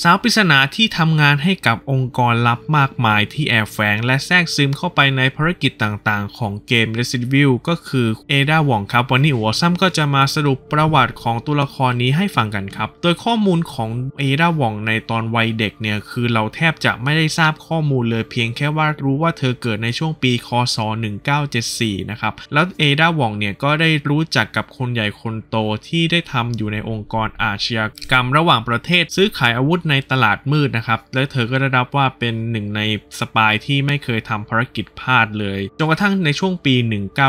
สาวปริศนาที่ทำงานให้กับองค์กรลับมากมายที่แอบแฝงและแทรกซึมเข้าไปในภารกิจต่างๆของเกม Resident Evil ก็คือ เอดาหวองครับ วันนี้หัวซ้ำก็จะมาสรุปประวัติของตัวละครนี้ให้ฟังกันครับโดยข้อมูลของเอดาหวองในตอนวัยเด็กเนี่ย คือเราแทบจะไม่ได้ทราบข้อมูลเลยเพียงแค่ว่ารู้ว่าเธอเกิดในช่วงปีคศ1974 นะครับแล้วเอดาหวองเนี่ยก็ได้รู้จักกับคนใหญ่คนโตที่ได้ทำอยู่ในองค์กรอาชญากรรมระหว่างประเทศซื้อขายอาวุธในตลาดมืดนะครับ และเธอก็ได้รับว่าเป็นหนึ่งในสปายที่ไม่เคยทำภารกิจพลาดเลยจนกระทั่งในช่วงปี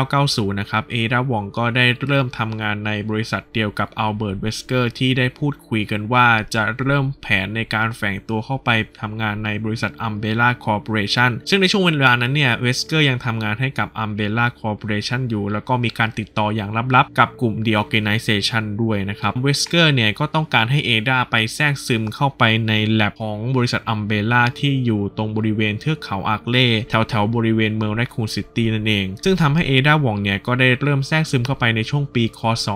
1990 นะครับเอดาวองก็ได้เริ่มทำงานในบริษัทเดียวกับอัลเบิร์ตเวสเกอร์ที่ได้พูดคุยกันว่าจะเริ่มแผนในการแฝงตัวเข้าไปทำงานในบริษัทอัมเบล่าคอร์ปอเรชันซึ่งในช่วงเวลานั้นเนี่ยเวสเกอร์ยังทำงานให้กับอัมเบล่าคอร์ปอเรชันอยู่แล้วก็มีการติดต่ออย่างลับๆกับกลุ่มเดอ o r g a n i นเซชันด้วยนะครับเวสเกอร์เนี่ยก็ต้องการให้เอดาไปแทรกซึมเข้าไปไปในแลบของบริษัทอัมเบล่าที่อยู่ตรงบริเวณ เทือกเขาอาร์เล่แถวแถวบริเวณเมืองแรคูนซิตี้นั่นเอง ซึ่งทำให้เอดาวองเนี่ยก็ได้เริ่มแทรกซึมเข้าไปในช่วงปีคศ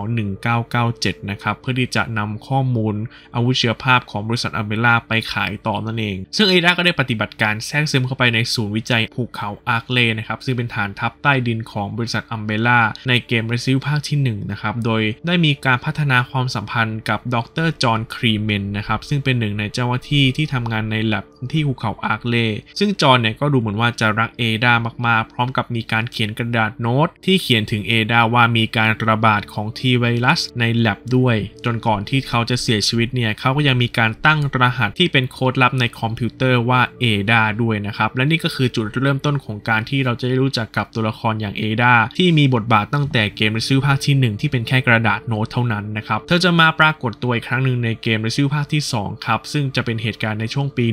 1997นะครับ เพื่อที่จะนำข้อมูลอาวุธเชื้อภาพของบริษัทอัมเบล่าไปขายต่อนั่นเอง ซึ่งเอดาก็ได้ปฏิบัติการแทรกซึมเข้าไปในศูนย์วิจัยภูเขาอาร์เล่นะครับซึ่งเป็นฐานทัพใต้ดินของบริษัทอัมเบล่าในเกมรีซิวภาคที่1นะครับโดยได้มีการพัฒนาความสัมพันธ์กับดรจอห์นครีเมนนะครับซึ่งเป็นหนึ่งในเจ้าหน้าที่ที่ทำงานในแลบที่หุบเขาอาร์คเลซึ่งจอนเนี่ยก็ดูเหมือนว่าจะรักเอดามากๆ พร้อมกับมีการเขียนกระดาษโน้ต ที่เขียนถึงเอดาว่ามีการระบาดของทีไวรัสในแลบด้วย จนก่อนที่เขาจะเสียชีวิตเนี่ย เขาก็ยังมีการตั้งรหัสที่เป็นโค้ดลับในคอมพิวเตอร์ว่าเอดาด้วยนะครับ และนี่ก็คือจุดเริ่มต้นของการที่เราจะได้รู้จักกับตัวละครอย่างเอดาที่มีบทบาทตั้งแต่เกมรีซิวภาคที่1ที่เป็นแค่กระดาษโน้ตเท่านั้นนะครับเธอจะมาปรากฏตัวอีกครั้งหนึ่งในเกมรีซิวภาคที่2ครับซึ่งจะเป็นเหตุการณ์ในช่วงปี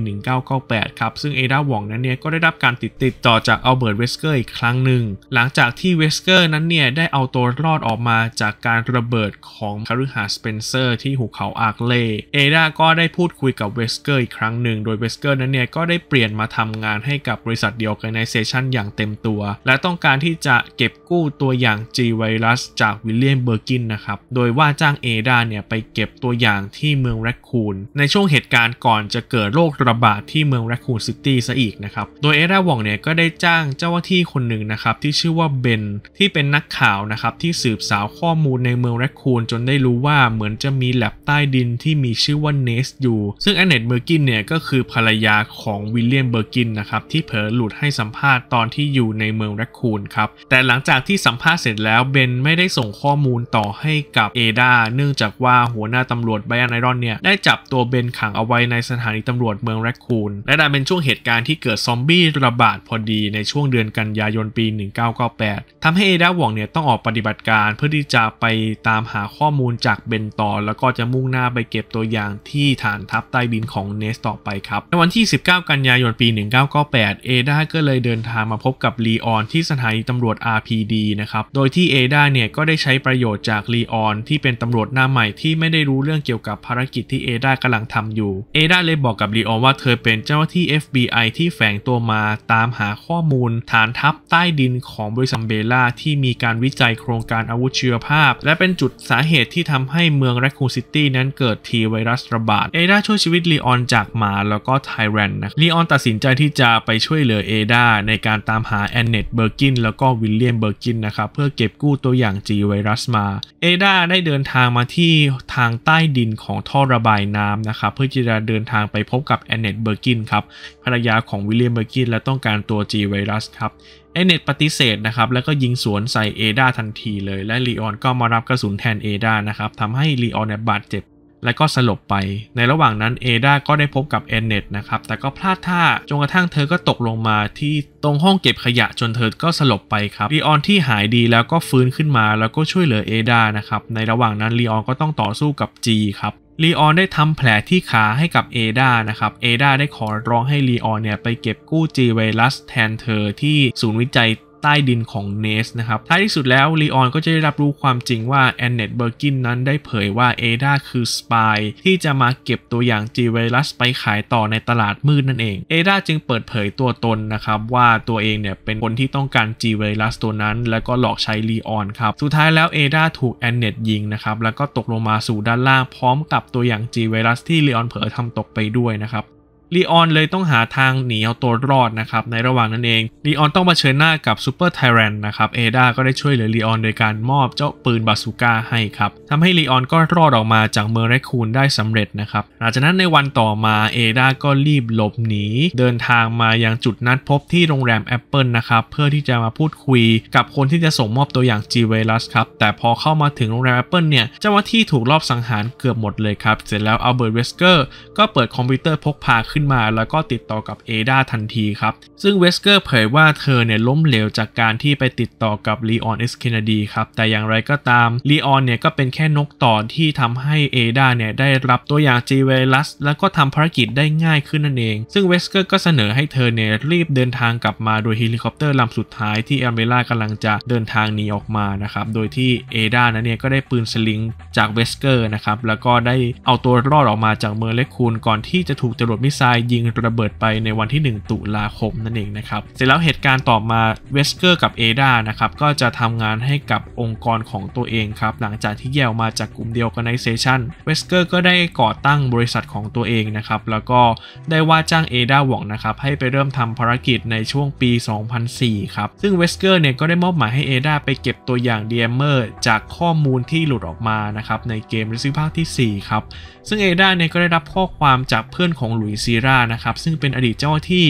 1998 ครับ ซึ่งเอดาหวงนั้นเนี่ย ก็ได้รับการติดติดต่อจากอัลเบิร์ตเวสเกอร์อีกครั้งหนึ่ง หลังจากที่เวสเกอร์นั้นเนี่ย ได้เอาตัวรอดออกมาจากการระเบิดของคาริฮาสเปนเซอร์ที่หุบเขาอาร์กเลเอดา ก็ได้พูดคุยกับเวสเกอร์อีกครั้งหนึ่ง โดยเวสเกอร์นั้นเนี่ย ก็ได้เปลี่ยนมาทำงานให้กับบริษัทเดียวกันในเซชันอย่างเต็มตัว และต้องการที่จะเก็บกู้ตัวอย่างจีไวรัสจากวิลเลียมเบอร์กินนะครับ โดยว่าจ้างเอดาเนี่ยไปเก็บตัวอย่างที่เมืองแรคคูนในช่วงเหตุตุการณ์ก่อนจะเกิดโรคระบาดที่เมืองแรคคูนซิตี้ซะอีกนะครับโดยเอร่าวองเนี่ยก็ได้จ้างเจ้าหน้าที่คนหนึ่งนะครับ ที่ชื่อว่าเบนที่เป็นนักข่าวนะครับ ที่สืบสาวข้อมูลในเมืองแรคคูนจนได้รู้ว่าเหมือนจะมีแลบใต้ดินที่มีชื่อว่าเนสอยู่ ซึ่งแอนเนตเบอร์กินเนี่ยก็คือภรรยาของวิลเลียม เบอร์กินนะครับที่เผลอหลุดให้สัมภาษณ์ตอนที่อยู่ในเมืองแรคคูนครับแต่หลังจากที่สัมภาษณ์เสร็จแล้วเบนไม่ได้ส่งข้อมูลต่อให้กับเอดาเนื่องจากว่าหัวหน้าตำรวจไบรอันไอรอนเนี่ยได้จับตัวเบนขังเอาไว้ในสถานีตำรวจเมืองแรคคูน และดันเป็นช่วงเหตุการณ์ที่เกิดซอมบี้ระบาดพอดีในช่วงเดือนกันยายนปี 1998 ทำให้เอดาหวงเนี่ยต้องออกปฏิบัติการเพื่อที่จะไปตามหาข้อมูลจากเบนตอแล้วก็จะมุ่งหน้าไปเก็บตัวอย่างที่ฐานทัพใต้บินของเนสต่อไปครับ ในวันที่ 19 กันยายนปี 1998 เอดา ก็เลยเดินทางมาพบกับลีออน ที่สถานีตำรวจ RPD นะครับ โดยที่เอดาเนี่ยก็ได้ใช้ประโยชน์จากลีออนที่เป็นตำรวจหน้าใหม่ที่ไม่ได้รู้เรื่องเกี่ยวกับภารกิจที่เอดากำลังทำอยูู่่เอดาเลยบอกกับลีออนว่าเธอเป็นเจ้าหน้าที่ FBI ที่แฝงตัวมา ตามหาข้อมูล ฐานทัพใต้ดินของบริษัทเบล่าที่มีการวิจัยโครงการอาวุธชีวภาพ และเป็นจุดสาเหตุที่ทำให้เมืองแรคคูซิตี้นั้นเกิดทีไวรัสระบาดเอดาช่วยชีวิตลีออนจากหมาแล้วก็ไทแรนนะลีออนตัดสินใจที่จะไปช่วยเหลือเอดาในการตามหาแอนเนตเบอร์กินแล้วก็วิลเลียมเบอร์กินนะครับเพื่อเก็บกู้ตัวอย่างจีไวรัสมาเอดาได้เดินทางมาที่ทางใต้ดินของท่อระบายน้ำนะครับเพื่อพื่อที่จะเดินทางไปพบกับ แอนเนตเบอร์กินครับภรรยาของ วิลเลียมเบอร์กินและต้องการตัวจีไวรัสครับแอนเนตปฏิเสธนะครับ แล้วก็ยิงสวนใส่เอดาทันทีเลยและลีออนก็มารับกระสุนแทนเอดานะครับทำให้ลีออนบาดเจ็บและก็สลบไป ในระหว่างนั้นเอดา ก็ได้พบกับแอนเนตนะครับ แต่ก็พลาดท่าจนกระทั่งเธอก็ตกลงมาที่ตรงห้องเก็บขยะจนเธอก็สลบไปครับลีออนที่หายดีแล้วก็ฟื้นขึ้นมา แล้วก็ช่วยเหลือเอดานะครับในระหว่างนั้นลีออนก็ต้องต่อสู้กับจีครับลีออนได้ทำแผลที่ขาให้กับเอดานะครับ เอดาได้ขอร้องให้ลีออนเนี่ยไปเก็บกู้จีไวรัสแทนเธอที่ศูนย์วิจัยใต้ดินของเนสนะครับ ท้ายที่สุดแล้วลีออนก็จะได้รับรู้ความจริงว่าแอนเนตเบอร์กินนั้นได้เผยว่าเอดาคือสปายที่จะมาเก็บตัวอย่างจีเวรัสไปขายต่อในตลาดมืดนั่นเองเอดาจึงเปิดเผยตัวตนนะครับ ว่าตัวเองเนี่ยเป็นคนที่ต้องการจีเวรัสตัวนั้นแล้วก็หลอกใช้ลีออนครับ สุดท้ายแล้วเอดาถูกแอนเนตยิงนะครับ แล้วก็ตกลงมาสู่ด้านล่างพร้อมกับตัวอย่างจีเวรัสที่ลีออนเผยทำตกไปด้วยนะครับลีออนเลยต้องหาทางหนีเอาตัวรอดนะครับในระหว่างนั้นเองลีออนต้องมาเชิญหน้ากับซูเปอร์ไทแรนนะครับเอดา ก็ได้ช่วยเหลือลีออนโดยการมอบเจ้าปืนบาสูก้าให้ครับทำให้ลีออนก็รอดออกมาจากเมอร์เรคูนได้สำเร็จนะครับหลังจากนั้นในวันต่อมาเอดา ก็รีบหลบหนี เดินทางมายังจุดนัดพบที่โรงแรมแอปเปิลนะครับ เพื่อที่จะมาพูดคุย กับคนที่จะส่งมอบตัวอย่างจีเวลัสครับแต่พอเข้ามาถึงโรงแรมแอปเปิลเนี่ยเจ้าหน้าที่ถูกลอบสังหารเกือบหมดเลยครับเสร็จแล้วอัลเบิร์ตเวสเกอร์ก็เปิดคอมพิวเตอร์พกพาขึ้นมาแล้วก็ติดต่อกับเอดาทันทีครับ ซึ่งเวสเกอร์เผยว่าเธอเนี่ยล้มเหลวจากการที่ไปติดต่อกับลีออนเอสเคนดีครับแต่อย่างไรก็ตามลีออนเนี่ยก็เป็นแค่นกต่อที่ทำให้เอดาเนี่ยได้รับตัวอย่างจีเวลัสแล้วก็ทำภารกิจได้ง่ายขึ้นนั่นเอง ซึ่งเวสเกอร์ก็เสนอให้เธอเนี่ยรีบเดินทางกลับมาโดยเฮลิคอปเตอร์ลำสุดท้ายที่แอมเบล่ากำลังจะเดินทางหนีออกมานะครับโดยที่เอดานั้นเนี่ยก็ได้ปืนสลิงจากเวสเกอร์นะครับแล้วก็ได้เอาตัวรอดออกมาจากเมืองเลคูนก่อนที่จะถูกจรวดมิสายยิงระเบิดไปในวันที่ 1 ตุลาคมนั่นเองนะครับเสร็จแล้วเหตุการณ์ต่อมา เวสเกอร์กับเอดานะครับก็จะทำงานให้กับองค์กรของตัวเองครับหลังจากที่แยวมาจากกลุ่มเดียวกันในเซชันเวสเกอร์ก็ได้ก่อตั้งบริษัทของตัวเองนะครับแล้วก็ได้ว่าจ้างเอดาหวองนะครับให้ไปเริ่มทำภารกิจในช่วงปี 2004ครับซึ่งเวสเกอร์เนี่ยก็ได้มอบหมายให้เอดาไปเก็บตัวอย่างเดียมเมอร์จากข้อมูลที่หลุดออกมานะครับในเกมรีซิภาคที่4ครับซึ่งเอดาเนี่ยก็ได้รับข้อความจากเพื่อนของหลุยเซียีรานะครับซึ่งเป็นอดีตเจ้าที่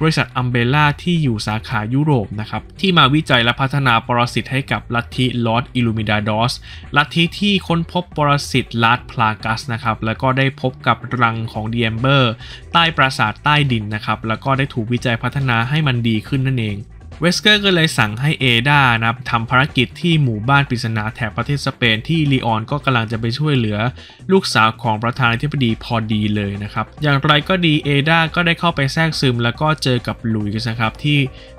บริษัทอัมเบล่าที่อยู่สาขายุโรปนะครับที่มาวิจัยและพัฒนาปรสิตให้กับลัทธิลอสอิลูมิดาดอสลัทธิที่ค้นพบปรสิตลาดพลากัสนะครับแล้วก็ได้พบกับรังของเดียมเบอร์ ใต้ปราสาทใต้ดินนะครับแล้วก็ได้ถูกวิจัยพัฒนาให้มันดีขึ้นนั่นเองเวสเกอร์ก็เลยสั่งให้เอดานะครับทำภารกิจที่หมู่บ้านปริศนาแถบประเทศสเปน ที่ลีออนก็กำลังจะไปช่วยเหลือลูกสาวของประธานาธิบดีพอดีเลยนะครับ อย่างไรก็ดีเอดาก็ได้เข้าไปแทรกซึมแล้วก็เจอกับลุยส์นะครับที่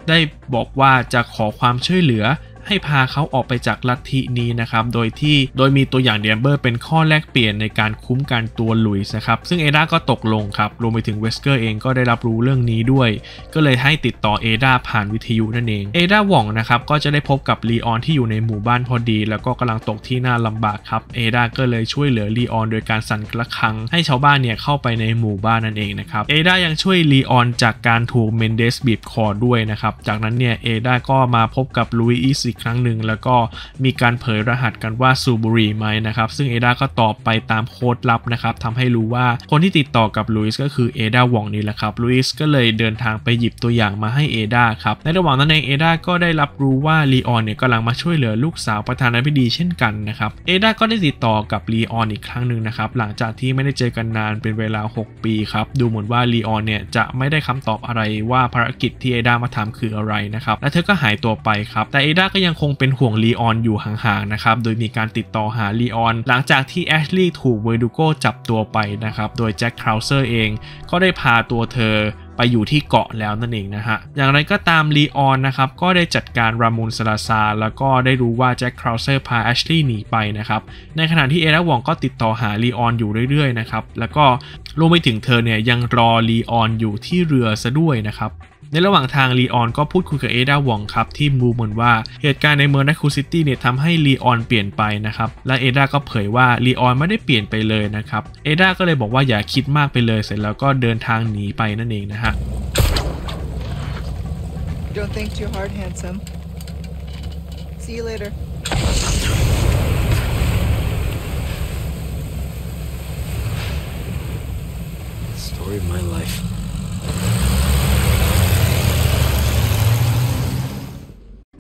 ได้บอกว่าจะขอความช่วยเหลือให้พาเขาออกไปจากลัทธินี้นะครับโดยที่โดยมีตัวอย่างเดมเบอร์เป็นข้อแลกเปลี่ยนในการคุ้มกันตัวลุยส์นะครับซึ่งเอดาก็ตกลงครับรวมไปถึงเวสเกอร์เองก็ได้รับรู้เรื่องนี้ด้วยก็เลยให้ติดต่อเอดาผ่านวิทยุนั่นเองเอดาหว่องนะครับก็จะได้พบกับลีออนที่อยู่ในหมู่บ้านพอดี แล้วก็กำลังตกที่หน้าลำบากครับเอดาก็เลยช่วยเหลือลีออนโดยการสั่นกระคังให้ชาวบ้านเนี่ยเข้าไปในหมู่บ้านนั่นเองนะครับเอดายังช่วยลีออนจากการถูกเมนเดสบีบคอด้วยนะครับจากนั้นเนี่ยเอดาก็มาพบกับลุยอีกครั้งหนึ่งแล้วก็มีการเผยรหัสกันว่าซูบุรีไหมนะครับ ซึ่งเอดา ก็ตอบไปตามโค้ดลับนะครับทำให้รู้ว่าคนที่ติดต่อกับลุยส์ก็คือเอดาวองนี่แหละครับลุยส์ก็เลยเดินทางไปหยิบตัวอย่างมาให้เอดาครับในระหว่างนั้นเองเอดา ก็ได้รับรู้ว่าลีออนเนี่ยกำลังมาช่วยเหลือลูกสาวประธานาธิบดีเช่นกันนะครับเอดา ก็ได้ติดต่อกับลีออนอีกครั้งหนึ่งนะครับหลังจากที่ไม่ได้เจอกันนานเป็นเวลา 6 ปีครับดูเหมือนว่าลีออนเนี่ยจะไม่ได้คำตอบอะไรว่าภารกิจที่เอดา มาทำคืออะไรนะครับและเธอก็หายตัวไปครับแต่เอดาก็ยังคงเป็นห่วงลีออนอยู่ห่างๆนะครับ โดยมีการติดต่อหาลีออนหลังจากที่แอชลีย์ถูกเวอร์ดูโกจับตัวไปนะครับ โดยแจ็คคราวเซอร์เอง ก็ได้พาตัวเธอไปอยู่ที่เกาะแล้วนั่นเองนะฮะ อย่างไรก็ตามลีออนนะครับ ก็ได้จัดการรามูนซาลาซาแล้วก็ได้รู้ว่าแจ็คคราวเซอร์พาแอชลีย์หนีไปนะครับ ในขณะที่เอลวองก็ติดต่อหาลีออนอยู่เรื่อยๆ นะครับ แล้วก็รวมไปถึงเธอเนี่ยยังรอลีออนอยู่ที่เรือซะด้วยนะครับในระหว่างทางลีออนก็พูดคุยกับเอดาวองครับที่บูมอนว่าเหตุการณ์ในเมืองนักคูซิตี้เนี่ยทำให้ลีออนเปลี่ยนไปนะครับ และเอดาก็เผยว่าลีออนไม่ได้เปลี่ยนไปเลยนะครับเอดาก็เลยบอกว่าอย่าคิดมากไปเลยเสร็จแล้วก็เดินทางหนีไปนั่นเองนะฮะ Don't think too hard, handsome. See you later. story of my life.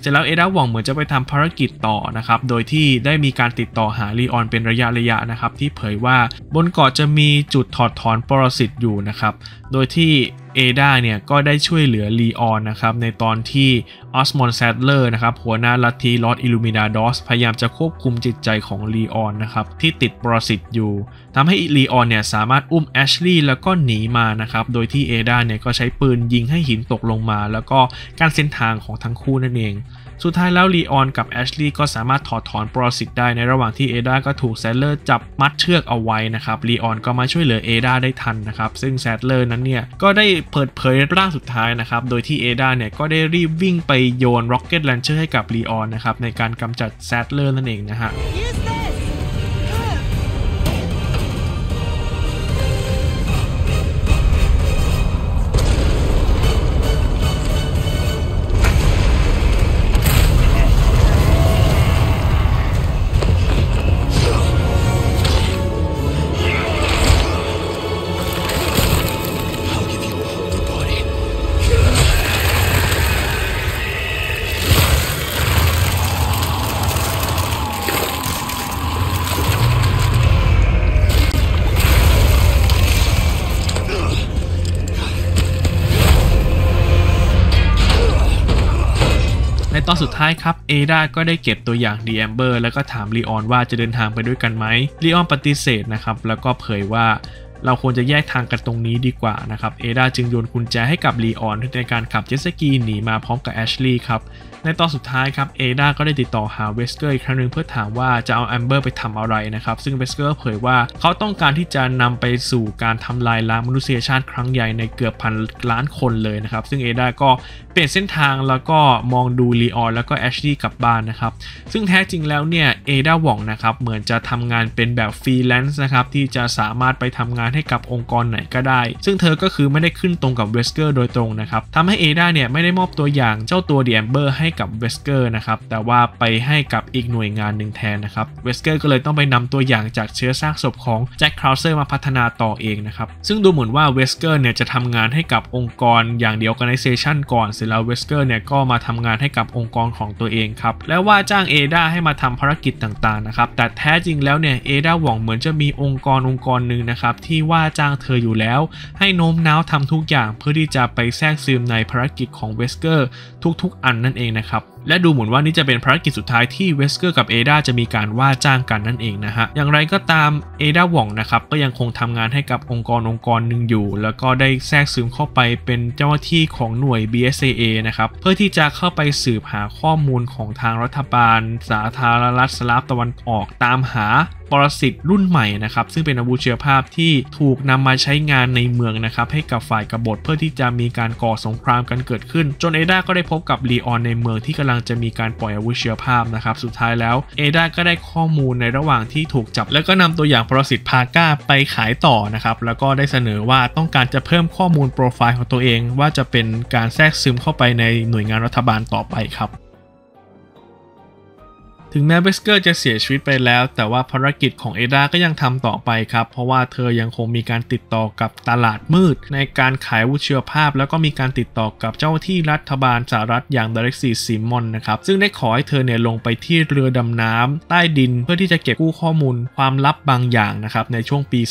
จแล้วเอดาหวังเหมือนจะไปทำภารกิจต่อนะครับ โดยที่ได้มีการติดต่อหาลีออนเป็นระยะระยะนะครับ ที่เผยว่าบนเกาะจะมีจุดถอดถอนปรสิตอยู่นะครับ โดยที่เอดาเนี่ยก็ได้ช่วยเหลือลีออนนะครับในตอนที่ออสมอนแซดเลอร์นะครับหัวหน้าลัทธิลอสอิลูมินาดอสพยายามจะควบคุมจิตใจของลีออนนะครับที่ติดปรสิตอยู่ ทำให้ลีออนเนี่ยสามารถอุ้มแอชลีย์แล้วก็หนีมานะครับ โดยที่เอดาเนี่ยก็ใช้ปืนยิงให้หินตกลงมา แล้วก็การเส้นทางของทั้งคู่นั่นเองสุดท้ายแล้วลีออนกับแอชลีย์ก็สามารถถอดถอนปรสิตได้ในระหว่างที่เอดา ก็ถูกแซดเลอร์จับมัดเชือกเอาไว้นะครับลีออนก็มาช่วยเหลือเอดาได้ทันนะครับ ซึ่งแซดเลอร์นั้นเนี่ย ก็ได้เปิดเผยร่างสุดท้ายนะครับ โดยที่เอดาเนี่ยก็ได้รีบวิ่งไปโยนร็อกเก็ตแลนเชอร์ให้กับลีออนนะครับ ในการกำจัดแซดเลอร์นั่นเองนะฮะตอนสุดท้ายครับ เอดาก็ได้เก็บตัวอย่างดีแอมเบอร์แล้วก็ถามลีออนว่าจะเดินทางไปด้วยกันไหมลีออนปฏิเสธนะครับ แล้วก็เผยว่าเราควรจะแยกทางกันตรงนี้ดีกว่านะครับเอดาจึงโยนกุญแจให้กับลีออนในการขับเจสกีหนีมาพร้อมกับแอชลีย์ครับ ในตอนสุดท้ายครับเอดาก็ได้ติดต่อหาเวสเกอร์อีกครั้งหนึ่งเพื่อถามว่าจะเอาแอมเบอร์ไปทำอะไรนะครับ ซึ่งเวสเกอร์เผยว่าเขาต้องการที่จะนำไปสู่การทำลายล้างมนุษยชาติครั้งใหญ่ในเกือบพันล้านคนเลยนะครับซึ่งเอดาก็เปลี่ยนเส้นทางแล้วก็มองดูลีออนแล้วก็แอชลีย์กลับบ้านนะครับซึ่งแท้จริงแล้วเนี่ยเอดาหวังนะครับเหมือนจะทำงานเป็นแบบฟรีแลนซ์นะครับที่จะสามารถไปทำงานให้กับองค์กรไหนก็ได้ ซึ่งเธอก็คือไม่ได้ขึ้นตรงกับเวสเกอร์โดยตรงนะครับทำให้เอดาเนี่ยไม่ได้มอบตัวอย่างเจ้าตัวเดียมเบอร์ให้กับเวสเกอร์นะครับ แต่ว่าไปให้กับอีกหน่วยงานหนึ่งแทนนะครับ เวสเกอร์ก็เลยต้องไปนำตัวอย่างจากเชื้อซากศพของแจ็คคราวเซอร์มาพัฒนาต่อเองนะครับ ซึ่งดูเหมือนว่าเวสเกอร์เนี่ยจะทำงานให้กับองค์กรอย่างเดียวกันในเซชันก่อน เสร็จแล้วเวสเกอร์เนี่ยก็มาทำงานให้กับองค์กรของตัวเองครับ แล้วว่าจ้างเอดาให้มาทำภารกิจต่างๆนะครับ แต่แท้จริงแล้วเนี่ยเอดาหวังเหมือนจะมีองค์กรองค์กรหนึ่งนะครับทที่ว่าจ้างเธออยู่แล้ว ให้โน้มน้าวทำทุกอย่างเพื่อที่จะไปแทรกซึมในภารกิจของเวสเกอร์ ทุก ๆอันนั่นเองนะครับและดูเหมือนว่านี่จะเป็นภารกิจสุดท้ายที่เวสเกอร์กับเอดาจะมีการว่าจ้างกันนั่นเองนะฮะ อย่างไรก็ตามเอดาหว่องนะครับก็ยังคงทำงานให้กับองค์กรองค์กรหนึ่งอยู่ แล้วก็ได้แทรกซึมเข้าไปเป็นเจ้าหน้าที่ของหน่วย BSAA นะครับ เพื่อที่จะเข้าไปสืบหาข้อมูลของทางรัฐบาล สาธารณรัฐสลาฟตะวันออก ตามหาปรสิตรุ่นใหม่นะครับซึ่งเป็นอาวุธเชื้อภาพที่ถูกนำมาใช้งานในเมืองนะครับให้กับฝ่ายกบฏเพื่อที่จะมีการก่อสงครามกันเกิดขึ้น จนเอดาก็ได้พบกับลีออนในเมืองที่กำลังังจะมีการปล่อยอาวุธเชื้อภาพนะครับ สุดท้ายแล้วเอดา ก็ได้ข้อมูลในระหว่างที่ถูกจับ แล้วก็นำตัวอย่างปรสิตพาก้าไปขายต่อนะครับ แล้วก็ได้เสนอว่าต้องการจะเพิ่มข้อมูลโปรไฟล์ของตัวเอง ว่าจะเป็นการแทรกซึมเข้าไปในหน่วยงานรัฐบาลต่อไปครับถึงแม้เวสเกอร์จะเสียชีวิตไปแล้ว แต่ว่าภารกิจของเอดาก็ยังทำต่อไปครับ เพราะว่าเธอยังคงมีการติดต่อกับตลาดมืด ในการขายวุฒเชีวภาพ แล้วก็มีการติดต่อกับเจ้าที่รัฐบาลสหรัฐอย่างเดเร็กซีซิมอนนะครับ ซึ่งได้ขอให้เธอเนี่ยลงไปที่เรือดำน้ำใต้ดินเพื่อที่จะเก็บกู้ข้อมูล ความลับบางอย่างนะครับในช่วงปี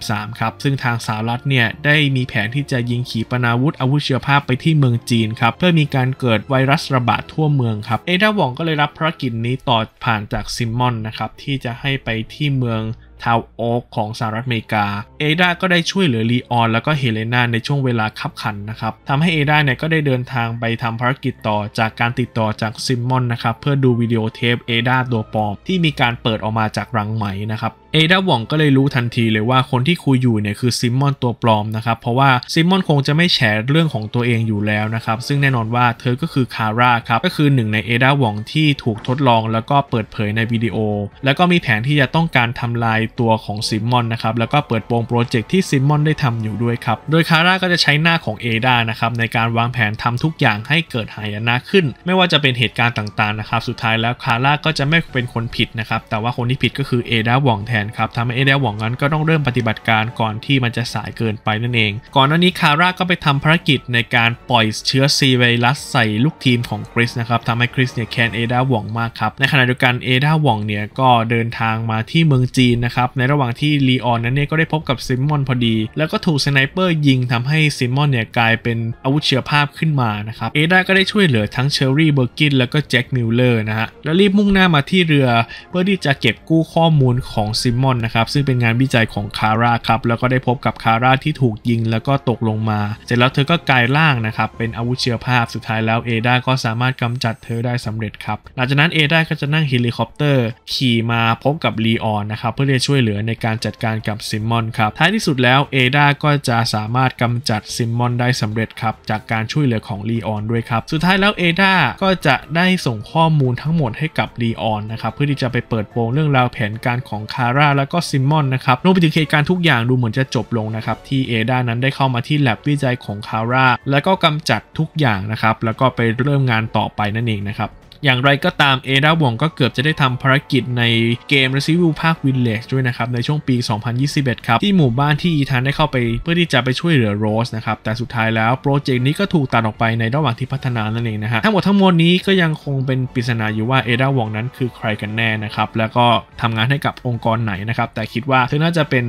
2013 ครับซึ่งทางสหรัฐเนี่ยได้มีแผนที่จะยิงขีปนาวุธอาวุธเชื้อภาพไปที่เมืองจีนครับเพื่อมีการเกิดไวรัสระบาดทั่วเมืองครับเอดาหวองก็เลยรับภารกิจนี้ต่อผ่านจากซิมมอนนะครับ ที่จะให้ไปที่เมือง ทาวโอ๊กของสหรัฐอเมริกาเอดาก็ได้ช่วยเหลือลีออนแล้วก็เฮเลนาในช่วงเวลาคับขันนะครับทำให้เอดาเนี่ยก็ได้เดินทางไปทำภารกิจต่อจากการติดต่อจากซิมมอนนะครับเพื่อดูวิดีโอเทปเอดาตัวปลอมที่มีการเปิดออกมาจากรังไหมนะครับเอดาหวองก็เลยรู้ทันทีเลยว่าคนที่คุยอยู่เนี่ยคือซิมมอนตัวปลอมนะครับ เพราะว่าซิมมอนคงจะไม่แชร์เรื่องของตัวเองอยู่แล้วนะครับซึ่งแน่นอนว่าเธอก็คือคาร่าครับ ก็คือหนึ่งในเอดาหวองที่ถูกทดลองแล้วก็เปิดเผยในวิดีโอ แล้วก็มีแผนที่จะต้องการทำลายตัวของซิมมอนนะครับ แล้วก็เปิดโปงโปรเจกต์ที่ซิมมอนได้ทำอยู่ด้วยครับโดยคาร่าก็จะใช้หน้าของเอดานะครับในการวางแผนทำทุกอย่างให้เกิดหายนะขึ้น ไม่ว่าจะเป็นเหตุการณ์ต่างๆนะครับสุดท้ายแล้วคาร่าก็จะไม่เป็นคนผิดนะครับแต่ว่าคนที่ผิดก็คือเอดาหวงแทนนครับทำให้เอเดลหวงนั้นก็ต้องเริ่มปฏิบัติการก่อนที่มันจะสายเกินไปนั่นเองก่อนหน้านี้คาร่าก็ไปทำภารกิจในการปล่อยเชื้อซีไวรัส ใส่ลูกทีมของคริสนะครับทำให้คริสเนี่ยแคนเอเดลหวงมากครับ ในขณะเดียวกันเอเดลหวงเนี่ยก็เดินทางมาที่เมืองจีนนะครับในระหว่างที่ลีออนนั้นเนี่ยก็ได้พบกับซิมมอนพอดี แล้วก็ถูกสไนเปอร์ยิงทำให้ซิมมอนเนี่ยกลายเป็นอาวุธเชื้อภาพขึ้นมานะครับเอเดลก็ได้ช่วยเหลือทั้งเชอร์รี่เบอร์กินแล้วก็แจ็คมิลเลอร์นะฮะแล้วรีบมุ่งหน้ามาที่เรือ เพื่อที่จะเก็บกู้ข้อมูลของซิมมอนนะครับซึ่งเป็นงานวิจัยของคาร่าครับ แล้วก็ได้พบกับคาร่าที่ถูกยิงแล้วก็ตกลงมา เสร็จแล้วเธอก็กลายร่างนะครับ เป็นอาวุธเชื้อภาพ สุดท้ายแล้วเอด้าก็สามารถกำจัดเธอได้สำเร็จครับ หลังจากนั้นเอด้าก็จะนั่งเฮลิคอปเตอร์ขี่มาพบกับลีออนนะครับเพื่อจะช่วยเหลือในการจัดการกับซิมมอนครับ ท้ายที่สุดแล้วเอด้าก็จะสามารถกำจัดซิมมอนได้สำเร็จครับจากการช่วยเหลือของลีออนด้วยครับ สุดท้ายแล้วเอด้าก็จะได้ส่งข้อมูลทั้งหมดให้กับลีออนนะครับเพื่อที่จะไปเปิดโปงเรื่องราวแผนการของคาร่าราแล้วก็ซิมมอนนะครับรวมไปถึงเหตุการณ์ทุกอย่างดูเหมือนจะจบลงนะครับ ที่เอดานั้นได้เข้ามาที่แลบวิจัยของคาร่าแล้วก็กำจัดทุกอย่างนะครับ แล้วก็ไปเริ่มงานต่อไปนั่นเองนะครับอย่างไรก็ตามเอดาวองก็เกือบจะได้ทำภารกิจในเกม r e s i v i l ภาค Village ด้วยนะครับ ในช่วงปี 2021 ครับ ที่หมู่บ้านที่อีธานได้เข้าไปเพื่อที่จะไปช่วยเหลือโรสนะครับ แต่สุดท้ายแล้วโปรเจกต์นี้ก็ถูกตัดออกไปในระหว่างที่พัฒนานั่นเองนะฮะทั้งหมดทั้งมวลนี้ก็ยังคงเป็นปริศนาอยู่ว่าเอดาวองนั้นคือใครกันแน่นะครับแล้วก็ทำงานให้กับองค์กรไหนนะครับแต่คิดว่าเธอน่าจะเป็น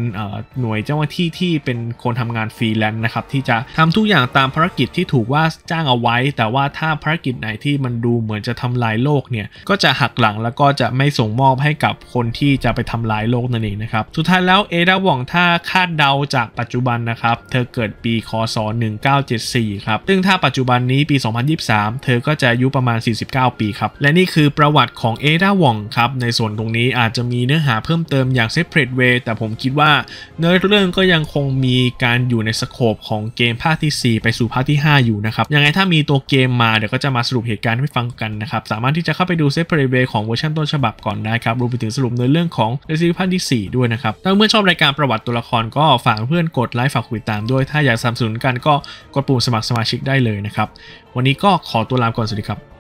หน่วยเจ้าหน้าที่ที่เป็นคนทำงานฟรีแลนซ์นะครับที่จะทำทุกอย่างตามภารกิจที่ถูกว่าจ้างเอาไว้ แต่ว่าถ้าภารกิจไหนที่มันดูเหมือนจะทำลายโลกเนี่ยก็จะหักหลังแล้วก็จะไม่ส่งมอบให้กับคนที่จะไปทำลายโลกนั่นเองนะครับสุดท้ายแล้ว เอดาหว่องถ้าคาดเดาจากปัจจุบันนะครับ เธอเกิดปีคศ 1974 ครับซึ่งถ้าปัจจุบันนี้ปี 2023 เธอก็จะอายุประมาณ 49 ปีครับ และนี่คือประวัติของเอดาหว่องครับ ในส่วนตรงนี้อาจจะมีเนื้อหาเพิ่มเติมอย่างเซฟเพรเวแต่ผมคิดว่า เนื้อเรื่องก็ยังคงมีการอยู่ในสโคปของเกมภาคที่ 4 ไปสู่ภาคที่ 5 อยู่นะครับยังไงถ้ามีตัวเกมมาเดี๋ยวก็จะมาสรุปเหตุการณ์ให้ฟังกันนะครับสามารถที่จะเข้าไปดูเซฟเพลย์เบของเวอร์ชันต้นฉบับก่อนได้ครับรวมไปถึงสรุปเนื้อเรื่องของเรซิพันที่ 4 ด้วยนะครับ ถ้าเมื่อชอบรายการประวัติตัวละครก็ฝากเพื่อนกดไลค์ฝากคุยตามด้วย ถ้าอยากสนับสนุนกันก็กดปุ่มสมัครสมาชิกได้เลยนะครับ วันนี้ก็ขอตัวลาไปก่อนสวัสดีครับ